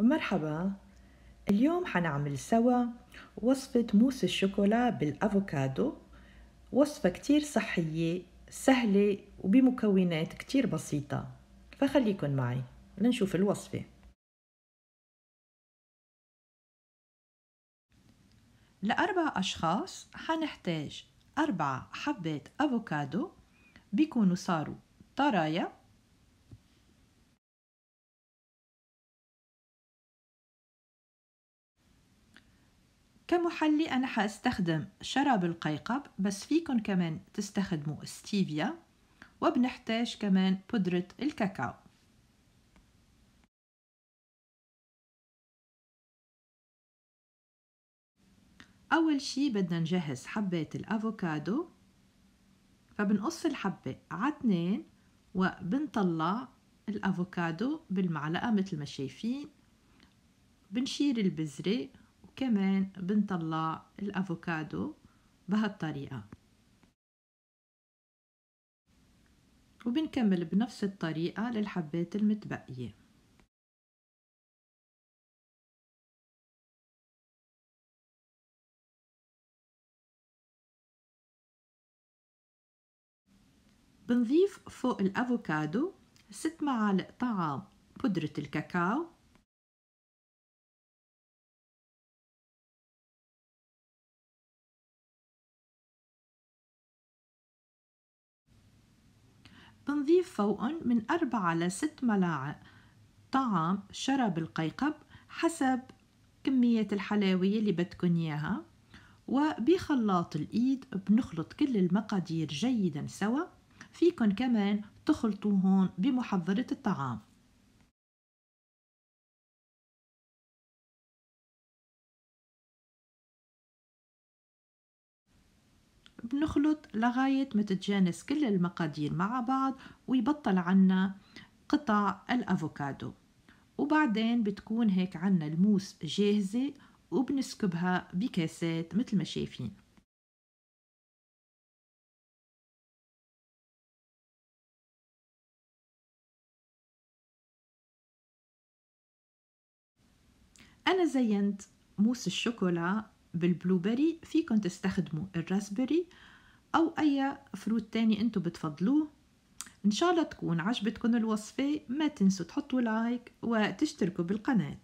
مرحبا اليوم حنعمل سوا وصفة موس الشوكولا بالأفوكادو وصفة كتير صحية سهلة وبمكونات كتير بسيطة فخليكن معي لنشوف الوصفة لأربع أشخاص حنحتاج أربع حبات أفوكادو بيكونوا صاروا طرايا كمحلي أنا حاستخدم شراب القيقب بس فيكن كمان تستخدموا ستيفيا وبنحتاج كمان بودرة الكاكاو أول شي بدنا نجهز حبات الأفوكادو فبنقص الحبة عتنين اتنين وبنطلع الأفوكادو بالمعلقة مثل ما شايفين بنشير البذرة كمان بنطلع الأفوكادو بهالطريقة وبنكمل بنفس الطريقة للحبات المتبقية بنضيف فوق الأفوكادو ست معالق طعام بودرة الكاكاو بنضيف فوقهم من أربعة لست ملاعق طعام شراب القيقب حسب كمية الحلاوية اللي بدكن إياها وبخلاط الإيد بنخلط كل المقادير جيدا سوا فيكن كمان تخلطوهن بمحضرة الطعام بنخلط لغاية ما تتجانس كل المقادير مع بعض ويبطل عنا قطع الأفوكادو وبعدين بتكون هيك عنا الموس جاهزة وبنسكبها بكاسات مثل ما شايفين أنا زينت موس الشوكولا بالبلوبري فيكم تستخدموا الراسبري أو أي فروت تاني انتو بتفضلوه إن شاء الله تكون عجبتكم الوصفة ما تنسوا تحطوا لايك وتشتركوا بالقناة